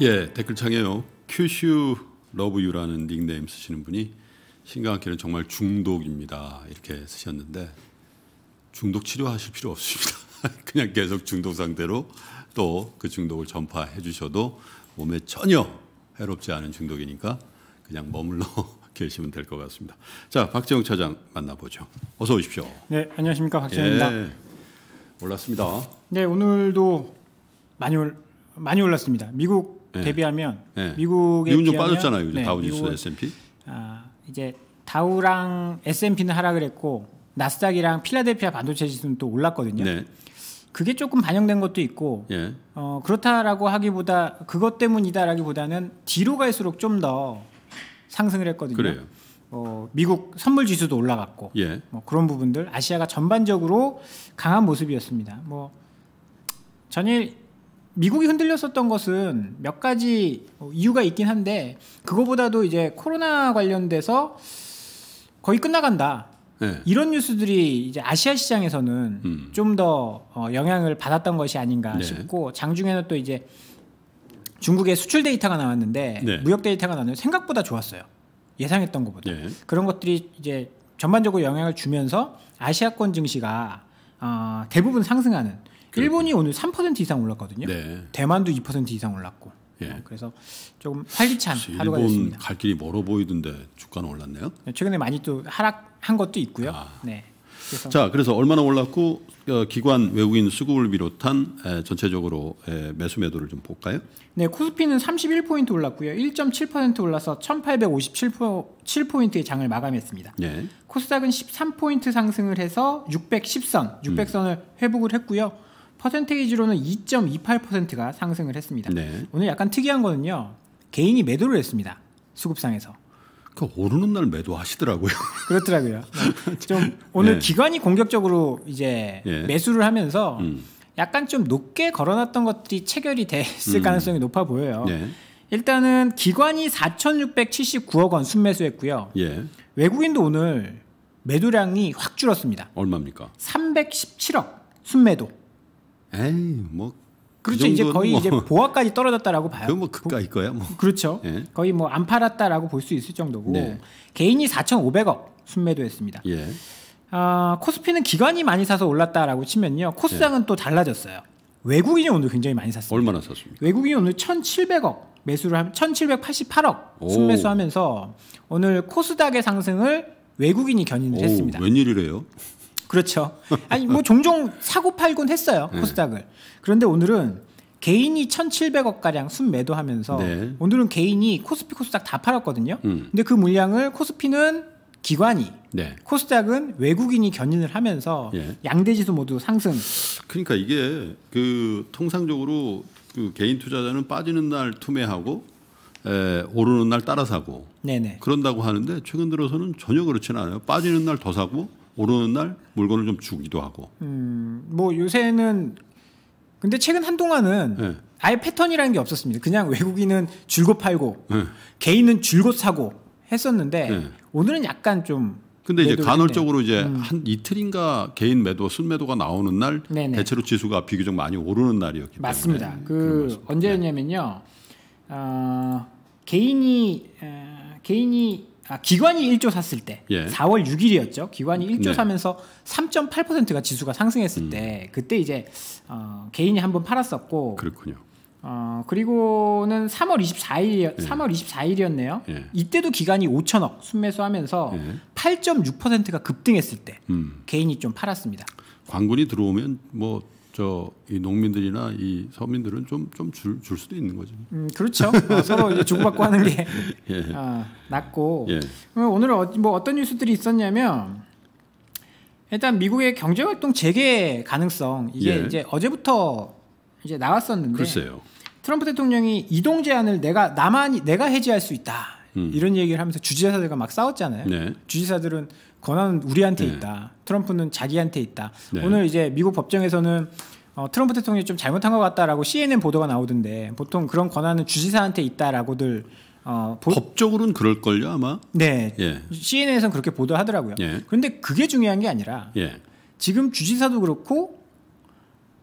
예, 댓글창에요. 큐슈 러브유라는 닉네임 쓰시는 분이 신강학기는 정말 중독입니다. 이렇게 쓰셨는데 중독 치료하실 필요 없습니다. 그냥 계속 중독 상태로 또 그 중독을 전파해 주셔도 몸에 전혀 해롭지 않은 중독이니까 그냥 머물러 계시면 될 것 같습니다. 자, 박재용 차장 만나보죠. 어서 오십시오. 네, 안녕하십니까 박재용입니다. 예, 올랐습니다. 네, 오늘도 많이 올 많이 올랐습니다. 미국 네. 대비하면 네. 미국에 미국 좀 빠졌잖아요. 네, 다우 지수 S&P. 아, 이제 다우랑 S&P는 하락 을했고 나스닥이랑 필라델피아 반도체 지수는 또 올랐거든요. 네. 그게 조금 반영된 것도 있고 예. 어, 그렇다라고 하기보다 그것 때문이다라기보다는 뒤로 갈수록 좀 더 상승을 했거든요. 그래요. 어, 미국 선물 지수도 올라갔고 예. 뭐 그런 부분들 아시아가 전반적으로 강한 모습이었습니다. 뭐 전일 미국이 흔들렸었던 것은 몇 가지 이유가 있긴 한데 그거보다도 이제 코로나 관련돼서 거의 끝나간다. 네. 이런 뉴스들이 이제 아시아 시장에서는 음. 좀더 어, 영향을 받았던 것이 아닌가 네. 싶고 장중에는 또 이제 중국의 수출 데이터가 나왔는데 네. 무역 데이터가 나왔는데 생각보다 좋았어요. 예상했던 것보다 네. 그런 것들이 이제 전반적으로 영향을 주면서 아시아권 증시가 어, 대부분 상승하는 그렇죠. 일본이 오늘 3% 이상 올랐거든요. 네. 대만도 2% 이상 올랐고. 예. 네, 그래서 조금 활기찬 하루가 됐습니다. 일본 갈 길이 멀어 보이던데 주가는 올랐네요. 네, 최근에 많이 또 하락한 것도 있고요. 아. 네. 그래서 자, 그래서 얼마나 올랐고 어, 기관 외국인 수급을 비롯한 전체적으로 매수 매도를 좀 볼까요? 네, 코스피는 31포인트 올랐고요. 1.7% 올라서 1857포인트의 장을 마감했습니다. 네. 코스닥은 13포인트 상승을 해서 610선, 600선을 음. 회복을 했고요. 퍼센테이지로는 2.28%가 상승을 했습니다. 네. 오늘 약간 특이한 거는요. 개인이 매도를 했습니다. 수급상에서. 그 오르는 날 매도하시더라고요. 그렇더라고요. 네. 좀 오늘 네. 기관이 공격적으로 이제 네. 매수를 하면서 음. 약간 좀 높게 걸어놨던 것들이 체결이 됐을 음. 가능성이 높아 보여요. 네. 일단은 기관이 4,679억 원 순매수했고요. 예. 외국인도 오늘 매도량이 확 줄었습니다. 얼마입니까? 317억 순매도. 에이 뭐 그 그렇죠. 그 이제 거의 뭐 이제 보아까지 떨어졌다라고 봐요. 그뭐 그까이 거야. 뭐. 그렇죠. 예. 거의 뭐 안 팔았다라고 볼 수 있을 정도고 네. 개인이 4,500억 순매도했습니다. 예. 아, 코스피는 기관이 많이 사서 올랐다라고 치면요. 코스닥은 예. 또 달라졌어요. 외국인이 오늘 굉장히 많이 샀어요 얼마나 샀습니까? 외국인이 오늘 1,700억 매수를 하면 1,788억 순매수하면서 오늘 코스닥의 상승을 외국인이 견인을 오, 했습니다. 웬일이래요? 그렇죠. 아니 뭐 종종 사고 팔곤 했어요 네. 코스닥을. 그런데 오늘은 개인이 1,700억 가량 순매도하면서 네. 오늘은 개인이 코스피 코스닥 다 팔았거든요. 음. 근데 그 물량을 코스피는 기관이 네. 코스닥은 외국인이 견인을 하면서 예. 양대 지수 모두 상승. 그러니까 이게 그 통상적으로 그 개인 투자자는 빠지는 날 투매하고 에, 오르는 날 따라 사고 네네. 그런다고 하는데 최근 들어서는 전혀 그렇지는 않아요. 빠지는 날 더 사고 오르는 날 물건을 좀 주기도 하고. 음, 뭐 요새는 근데 최근 한동안은 네. 아예 패턴이라는 게 없었습니다. 그냥 외국인은 줄곧 팔고 네. 개인은 줄곧 사고 했었는데 네. 오늘은 약간 좀 근데 이제 간헐적으로 이제 음. 한 이틀인가 개인 매도 순매도가 나오는 날 네네. 대체로 지수가 비교적 많이 오르는 날이었기 맞습니다. 때문에 맞습니다. 그 언제였냐면요. 네. 어, 개인이 어, 개인이 아, 기관이 1조 샀을 때 예. 4월 6일이었죠. 기관이 1조 네. 사면서 3.8%가 지수가 상승했을 음. 때 그때 이제 어, 개인이 한 번 팔았었고 그렇군요. 어, 그리고는 3월 24일 예. 3월 24일이었네요. 예. 이때도 기관이 5천억 순매수하면서 예. 8.6%가 급등했을 때 음. 개인이 좀 팔았습니다. 광군이 들어오면 뭐 저이 농민들이나 이 서민들은 좀 좀 줄 줄 수도 있는 거죠. 음 그렇죠. 어, 서로 이제 주고받고 하는 게 예. 어, 낫고. 예. 오늘 어, 뭐 어떤 뉴스들이 있었냐면 일단 미국의 경제 활동 재개 가능성 이게 예. 이제 어제부터 이제 나왔었는데. 글쎄요. 트럼프 대통령이 이동 제한을 내가 나만 내가 해지할수 있다. 음. 이런 얘기를 하면서 주지사들과 막 싸웠잖아요. 네. 주지사들은 권한은 우리한테 네. 있다. 트럼프는 자기한테 있다. 네. 오늘 이제 미국 법정에서는 어, 트럼프 대통령이 좀 잘못한 것 같다라고 CNN 보도가 나오던데 보통 그런 권한은 주지사한테 있다라고들 어, 보... 법적으로는 그럴 걸요 아마. 네. 예. CNN에서는 그렇게 보도하더라고요. 예. 그런데 그게 중요한 게 아니라 예. 지금 주지사도 그렇고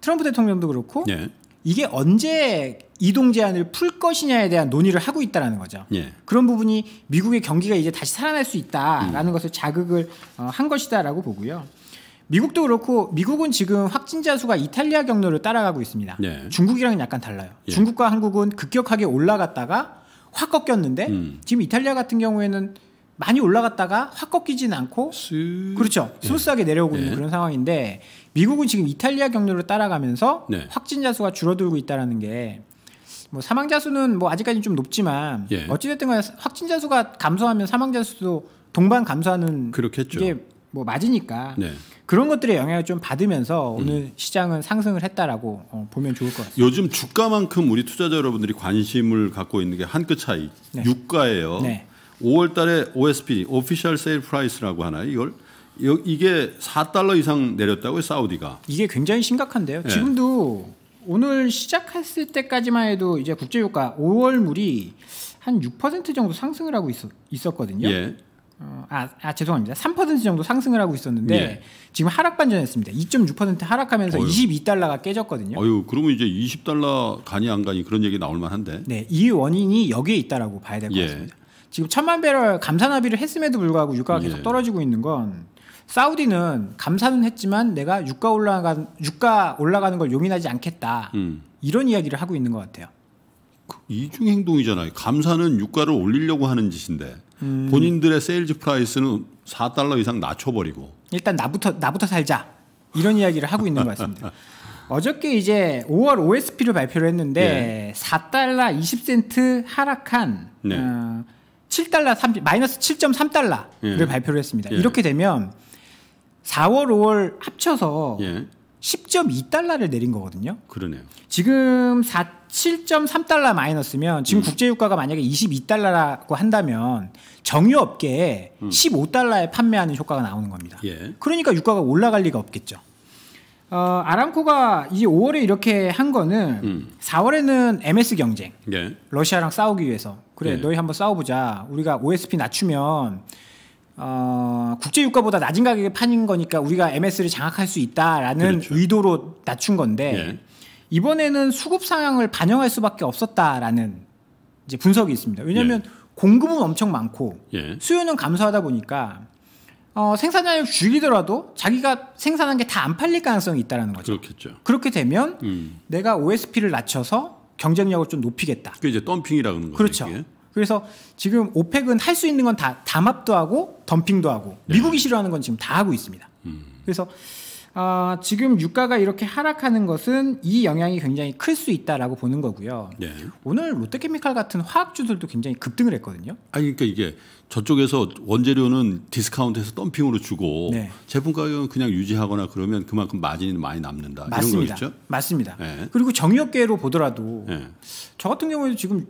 트럼프 대통령도 그렇고 예. 이게 언제 이동 제한을 풀 것이냐에 대한 논의를 하고 있다라는 거죠. 예. 그런 부분이 미국의 경기가 이제 다시 살아날 수 있다라는 음. 것을 자극을 어, 한 것이다라고 보고요. 미국도 그렇고 미국은 지금 확진자 수가 이탈리아 경로를 따라가고 있습니다. 예. 중국이랑은 약간 달라요. 예. 중국과 한국은 급격하게 올라갔다가 확 꺾였는데 음. 지금 이탈리아 같은 경우에는 많이 올라갔다가 확 꺾이진 않고 스... 그렇죠 스무스하게 예. 내려오고 네. 있는 예. 그런 상황인데 미국은 지금 이탈리아 경로를 따라가면서 네. 확진자 수가 줄어들고 있다라는 게. 뭐 사망자 수는 뭐 아직까지 좀 높지만 예. 어찌됐든 간에 확진자 수가 감소하면 사망자 수도 동반 감소하는 그렇겠죠. 이게 뭐 맞으니까 네. 그런 것들의 영향을 좀 받으면서 음. 오늘 음. 시장은 상승을 했다라고 어, 보면 좋을 것 같습니다. 요즘 주가만큼 우리 투자자 여러분들이 관심을 갖고 있는 게 한 끗 차이 네. 유가예요. 네. 5월 달에 OSP, Official Sale Price라고 하나요? 이걸 이게 4달러 이상 내렸다고요, 사우디가. 이게 굉장히 심각한데요. 네. 지금도 오늘 시작했을 때까지만 해도 이제 국제유가 5월 물이 한 6% 정도 상승을 하고 있었, 거든요 예. 어, 아, 아, 죄송합니다. 3% 정도 상승을 하고 있었는데 예. 지금 하락 반전했습니다. 2.6% 하락하면서 어휴. 22달러가 깨졌거든요. 어유 그러면 이제 20달러 가니 안 가니 그런 얘기 나올 만한데. 네, 이 원인이 여기에 있다라고 봐야 될것 예. 같습니다. 지금 천만 배럴 감산 합의를 했음에도 불구하고 유가가 계속 예. 떨어지고 있는 건 사우디는 감산은 했지만 내가 유가 올라간 유가 올라가는 걸 용인하지 않겠다 음. 이런 이야기를 하고 있는 것 같아요. 그 이중 행동이잖아요. 감산은 유가를 올리려고 하는 짓인데 음. 본인들의 세일즈 프라이스는 4달러 이상 낮춰버리고 일단 나부터 나부터 살자 이런 이야기를 하고 있는 것 같습니다. 어저께 이제 5월 OSP를 발표를 했는데 네. 예. 4달러 20센트 하락한 네. 어, 7달러 3 마이너스 7.3달러를 예. 발표를 했습니다. 예. 이렇게 되면 4월 5월 합쳐서 예. 10.2달러를 내린 거거든요. 그러네요. 지금 4 7.3달러 마이너스면 지금 음. 국제유가가 만약에 22달러라고 한다면 정유업계에 음. 15달러에 판매하는 효과가 나오는 겁니다. 예. 그러니까 유가가 올라갈 리가 없겠죠. 어, 아람코가 이제 5월에 이렇게 한 거는 음. 4월에는 MS 경쟁, 예. 러시아랑 싸우기 위해서 그래 네. 너희 한번 싸워보자. 우리가 OSP 낮추면 어, 국제 유가보다 낮은 가격에 파는 거니까 우리가 MS를 장악할 수 있다라는 그렇죠. 의도로 낮춘 건데 예. 이번에는 수급 상황을 반영할 수밖에 없었다라는 이제 분석이 있습니다. 왜냐하면 예. 공급은 엄청 많고 수요는 감소하다 보니까 어, 생산량을 줄이더라도 자기가 생산한 게 다 안 팔릴 가능성이 있다라는 거죠. 그렇겠죠. 그렇게 되면 음. 내가 OSP를 낮춰서 경쟁력을 좀 높이겠다. 그게 이제 덤핑이라는 거죠. 그렇죠. 이게? 그래서 지금 오펙은 할 수 있는 건 다 담합도 하고 덤핑도 하고 네. 미국이 싫어하는 건 지금 다 하고 있습니다. 음. 그래서 아, 지금 유가가 이렇게 하락하는 것은 이 영향이 굉장히 클 수 있다라고 보는 거고요. 네. 오늘 롯데케미칼 같은 화학주들도 굉장히 급등을 했거든요. 아니 그러니까 이게 저쪽에서 원재료는 디스카운트해서 덤핑으로 주고 네. 제품 가격은 그냥 유지하거나 그러면 그만큼 마진이 많이 남는다 맞습니다. 이런 거겠죠? 맞습니다. 네. 그리고 정유업계로 보더라도 네. 저 같은 경우에도 지금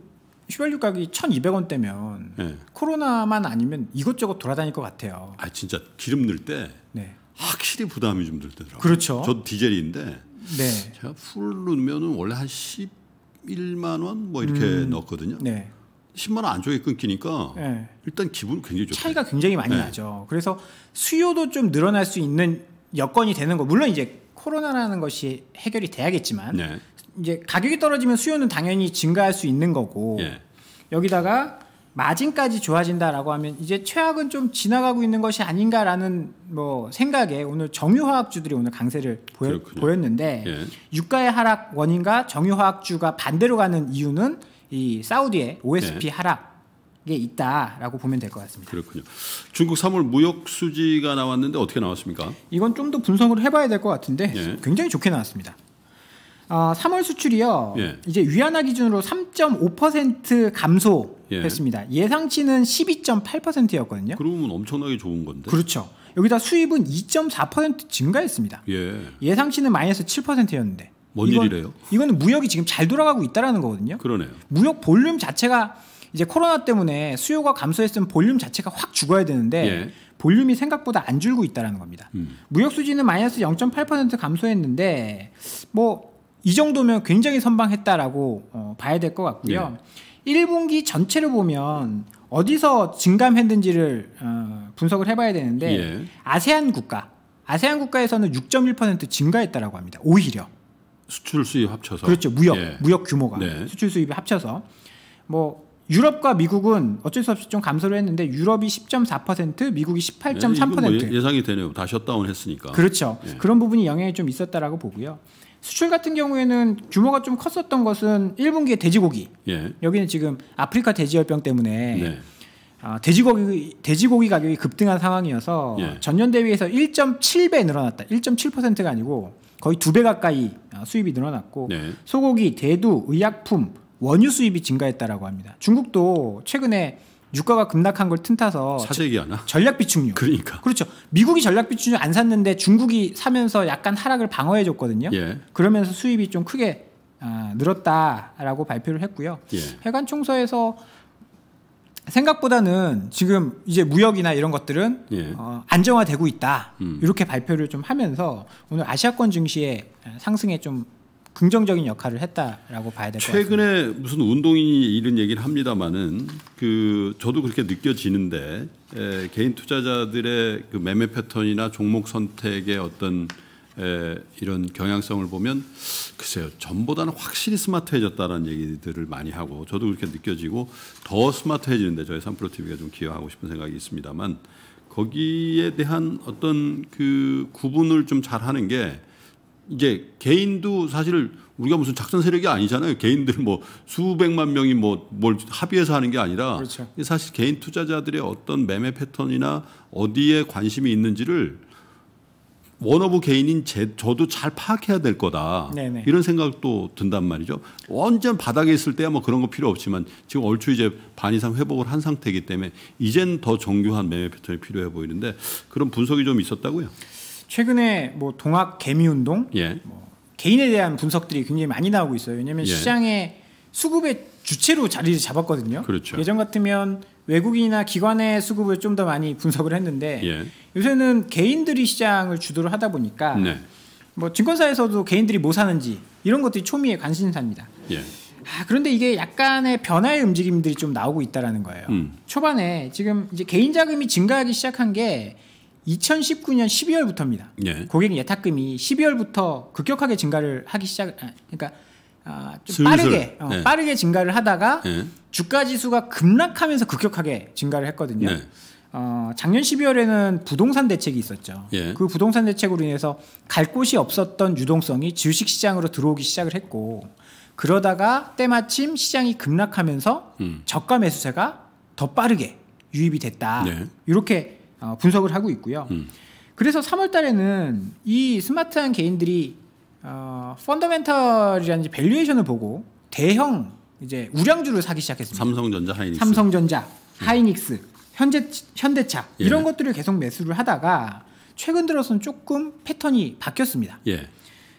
휘발유 가격이 1,200원대면 코로나만 아니면 이것저것 돌아다닐 것 같아요. 아 진짜 기름 넣을 때 네. 확실히 부담이 좀 들더라고요. 그렇죠. 저도 디젤인데 네. 제가 풀을 면은 원래 한 11만 원 뭐 이렇게 음, 넣었거든요. 네. 10만 원 안쪽에 끊기니까 네. 일단 기분 굉장히 좋죠. 차이가 굉장히 많이 네. 나죠. 그래서 수요도 좀 늘어날 수 있는 여건이 되는 거 물론 이제 코로나라는 것이 해결이 돼야겠지만 네. 이제 가격이 떨어지면 수요는 당연히 증가할 수 있는 거고 예. 여기다가 마진까지 좋아진다라고 하면 이제 최악은 좀 지나가고 있는 것이 아닌가라는 뭐 생각에 오늘 정유화학주들이 오늘 강세를 보여, 보였는데 예. 유가의 하락 원인과 정유화학주가 반대로 가는 이유는 이 사우디의 OSP 예. 하락 게 있다라고 보면 될 것 같습니다. 그렇군요. 중국 3월 무역 수지가 나왔는데 어떻게 나왔습니까? 이건 좀 더 분석을 해봐야 될 것 같은데 예. 굉장히 좋게 나왔습니다. 어, 아, 3월 수출이요. 예. 이제 위안화 기준으로 3.5% 감소 예. 했습니다. 예상치는 12.8%였거든요. 그러면 엄청나게 좋은 건데. 그렇죠. 여기다 수입은 2.4% 증가했습니다. 예. 상치는 마이너스 7%였는데. 뭔 이건, 일이래요? 이거는 무역이 지금 잘 돌아가고 있다라는 거거든요. 그러네요. 무역 볼륨 자체가 이제 코로나 때문에 수요가 감소했으면 볼륨 자체가 확 죽어야 되는데 예. 볼륨이 생각보다 안 줄고 있다라는 겁니다. 음. 무역 수지는 마이너스 0.8% 감소했는데 뭐 이 정도면 굉장히 선방했다라고 어, 봐야 될 것 같고요. 예. 1분기 전체를 보면 어디서 증감했는지를 어, 분석을 해봐야 되는데 예. 아세안 국가, 아세안 국가에서는 6.1% 증가했다라고 합니다. 오히려 수출 수입 합쳐서 그렇죠 무역 예. 무역 규모가 네. 수출 수입이 합쳐서 뭐 유럽과 미국은 어쩔 수 없이 좀 감소를 했는데 유럽이 10.4%, 미국이 18.3%. 뭐 예, 뭐 예상이 되네요. 다 셧다운 했으니까. 그렇죠. 예. 그런 부분이 영향이 좀 있었다라고 보고요. 수출 같은 경우에는 규모가 좀 컸었던 것은 1분기에 돼지고기. 예. 여기는 지금 아프리카 돼지열병 때문에 네. 아, 돼지고기 돼지고기 가격이 급등한 상황이어서 예. 전년 대비해서 1.7배 늘어났다. 1.7%가 아니고 거의 두 배 가까이 아, 수입이 늘어났고 네. 소고기, 대두, 의약품, 원유 수입이 증가했다라고 합니다. 중국도 최근에 유가가 급락한 걸 틈타서 사재기하나? 전략 비축유. 그러니까. 그렇죠. 미국이 전략 비축유 안 샀는데 중국이 사면서 약간 하락을 방어해 줬거든요. 예. 그러면서 수입이 좀 크게 아, 늘었다라고 발표를 했고요. 예. 해관 총서에서 생각보다는 지금 이제 무역이나 이런 것들은 예. 어, 안정화되고 있다 음. 이렇게 발표를 좀 하면서 오늘 아시아권 증시의 상승에 좀 긍정적인 역할을 했다라고 봐야 될 것 같아요. 최근에 무슨 운동인이 이런 얘기를 합니다만은 그 저도 그렇게 느껴지는데 에, 개인 투자자들의 그 매매 패턴이나 종목 선택의 어떤 에, 이런 경향성을 보면 글쎄요 전보다는 확실히 스마트해졌다는 얘기들을 많이 하고 저도 그렇게 느껴지고 더 스마트해지는데 저희 삼프로 TV가 좀 기여하고 싶은 생각이 있습니다만 거기에 대한 어떤 그 구분을 좀 잘하는 게 이제 개인도 사실 우리가 무슨 작전 세력이 아니잖아요. 개인들 뭐 수백만 명이 뭐 뭘 합의해서 하는 게 아니라 그렇죠. 사실 개인 투자자들의 어떤 매매 패턴이나 어디에 관심이 있는지를 원어브 개인인 제, 저도 잘 파악해야 될 거다. 네네. 이런 생각도 든단 말이죠. 완전 바닥에 있을 때야 뭐 그런 거 필요 없지만 지금 얼추 이제 반 이상 회복을 한 상태이기 때문에 이젠 더 정교한 매매 패턴이 필요해 보이는데 그런 분석이 좀 있었다고요. 최근에 뭐 동학 개미 운동, 예. 뭐 개인에 대한 분석들이 굉장히 많이 나오고 있어요. 왜냐하면 예. 시장의 수급의 주체로 자리를 잡았거든요. 그렇죠. 예전 같으면 외국인이나 기관의 수급을 좀 더 많이 분석을 했는데 예. 요새는 개인들이 시장을 주도를 하다 보니까 네. 뭐 증권사에서도 개인들이 뭐 사는지 이런 것들이 초미의 관심사입니다. 예. 아, 그런데 이게 약간의 변화의 움직임들이 좀 나오고 있다라는 거예요. 음. 초반에 지금 이제 개인 자금이 증가하기 시작한 게 2019년 12월부터입니다. 예. 고객 예탁금이 12월부터 급격하게 증가를 하기 시작. 아, 그러니까 아, 좀 빠르게 어, 네. 빠르게 증가를 하다가 네. 주가 지수가 급락하면서 급격하게 증가를 했거든요. 네. 어, 작년 12월에는 부동산 대책이 있었죠. 예. 그 부동산 대책으로 인해서 갈 곳이 없었던 유동성이 주식 시장으로 들어오기 시작을 했고 그러다가 때마침 시장이 급락하면서 음. 저가 매수세가 더 빠르게 유입이 됐다. 네. 이렇게 어, 분석을 하고 있고요. 음. 그래서 3월 달에는 이 스마트한 개인들이 어, 펀더멘털이라든지 밸류에이션을 보고 대형 이제 우량주를 사기 시작했습니다. 삼성전자, 하이닉스. 삼성전자, 음. 하이닉스, 현재 현대차 예. 이런 것들을 계속 매수를 하다가 최근 들어서는 조금 패턴이 바뀌었습니다. 예.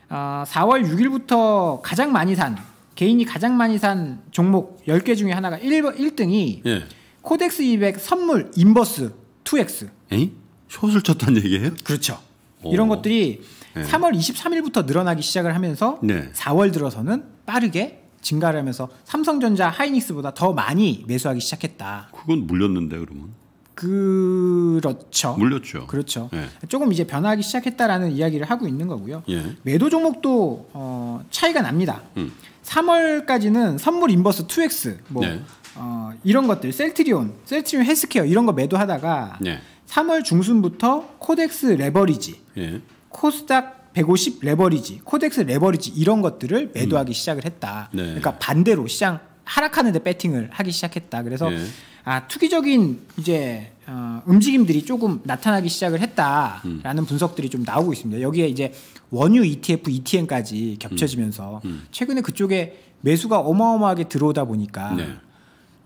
어, 4월 6일부터 가장 많이 산 개인이 가장 많이 산 종목 10개 중에 하나가 1, 1등이 예. 코덱스 200 선물 인버스 2x. 에이? 숏을 쳤다는 얘기예요? 그렇죠. 오. 이런 것들이 네. 3월 23일부터 늘어나기 시작을 하면서 네. 4월 들어서는 빠르게 증가를 하면서 삼성전자 하이닉스보다 더 많이 매수하기 시작했다. 그건 물렸는데 그러면? 그렇죠. 물렸죠. 그렇죠. 예. 조금 이제 변화하기 시작했다라는 이야기를 하고 있는 거고요. 예. 매도 종목도 어, 차이가 납니다. 음. 3월까지는 선물 인버스 2x 뭐 예. 어, 이런 것들 셀트리온, 셀트리온 헬스케어 이런 거 매도하다가 예. 3월 중순부터 코덱스 레버리지, 예. 코스닥 150 레버리지, 코덱스 레버리지 이런 것들을 매도하기 음. 시작을 했다. 네. 그러니까 반대로 시장 하락하는데 배팅을 하기 시작했다. 그래서 예. 아 투기적인 이제 어, 움직임들이 조금 나타나기 시작을 했다라는 음. 분석들이 좀 나오고 있습니다. 여기에 이제 원유 ETF, ETN까지 음. 겹쳐지면서 음. 최근에 그쪽에 매수가 어마어마하게 들어오다 보니까 네.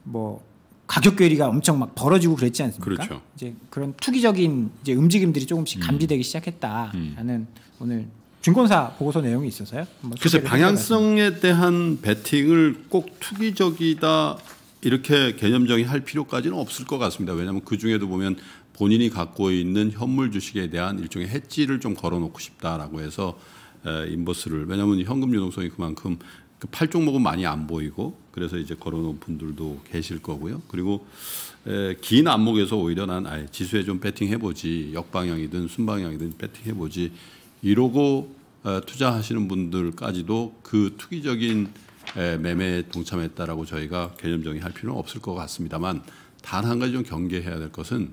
뭐 가격 괴리가 엄청 막 벌어지고 그랬지 않습니까? 그렇죠. 이제 그런 투기적인 이제 움직임들이 조금씩 음. 감지되기 음. 시작했다라는 음. 오늘 증권사 보고서 내용이 있어서요. 그래서 방향성에 대한 베팅을 꼭 투기적이다 이렇게 개념적인 할 필요까지는 없을 것 같습니다. 왜냐하면 그 중에도 보면 본인이 갖고 있는 현물 주식에 대한 일종의 해지를 좀 걸어놓고 싶다라고 해서 인버스를 왜냐하면 현금 유동성이 그만큼 그 팔종목은 많이 안 보이고 그래서 이제 걸어놓은 분들도 계실 거고요. 그리고 에, 긴 안목에서 오히려 난 아예 지수에 좀 배팅해보지 역방향이든 순방향이든 배팅해보지 이러고 에, 어, 투자하시는 분들까지도 그 투기적인 에, 매매에 동참했다라고 저희가 개념 정의할 필요는 없을 것 같습니다만 단 한 가지 좀 경계해야 될 것은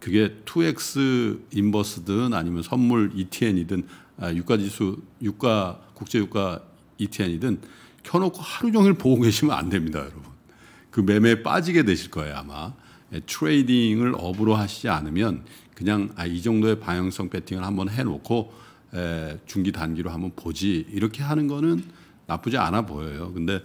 그게 2x 인버스든 아니면 선물 ETN이든 아, 유가지수 유가 국제유가 ETN이든 켜놓고 하루 종일 보고 계시면 안 됩니다, 여러분. 그 매매에 빠지게 되실 거예요, 아마. 예, 트레이딩을 업으로 하시지 않으면 그냥 아, 이 정도의 방향성 배팅을 한번 해놓고 에, 예, 중기 단기로 한번 보지 이렇게 하는 거는 나쁘지 않아 보여요. 근데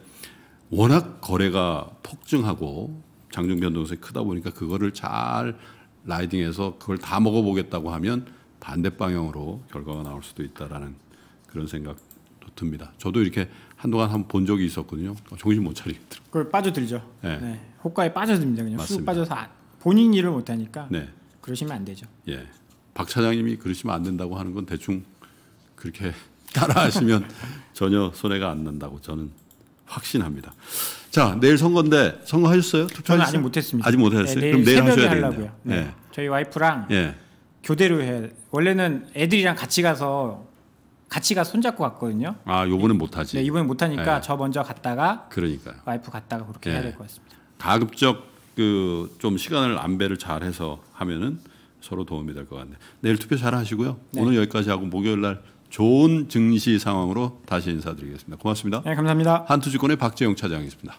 워낙 거래가 폭증하고 장중 변동성이 크다 보니까 그거를 잘 라이딩해서 그걸 다 먹어보겠다고 하면 반대 방향으로 결과가 나올 수도 있다라는 그런 생각 듭니다. 저도 이렇게 한동안 한번본 적이 있었거든요. 어, 정신 못 차리겠더라고요. 그걸 빠져들죠. 네. 네. 호가에 빠져듭니다. 그냥 맞습니다. 빠져서 아, 본인 일을 못 하니까 네. 그러시면 안 되죠. 예. 박 차장님이 그러시면 안 된다고 하는 건 대충 그렇게 따라하시면 전혀 손해가 안 난다고 저는 확신합니다. 자, 내일 선거인데 선거하셨어요? 투표는 아직 못했습니다. 아직 못했어요. 네, 그럼 내일 하셔야 되겠네요. 네. 예. 저희 와이프랑 예. 교대로 해. 원래는 애들이랑 같이 가서 같이 가 손잡고 갔거든요. 아, 요번엔 못 하지. 네, 이번엔 못 하니까 네. 저 먼저 갔다가 그러니까 와이프 갔다가 그렇게 네. 해야 될 것 같습니다. 가급적 그 좀 시간을 안배를 잘 해서 하면은 서로 도움이 될 것 같네요. 내일 투표 잘 하시고요. 네. 오늘 여기까지 하고 목요일 날 좋은 증시 상황으로 다시 인사드리겠습니다. 고맙습니다. 네, 감사합니다. 한투증권의 박재영 차장이었습니다.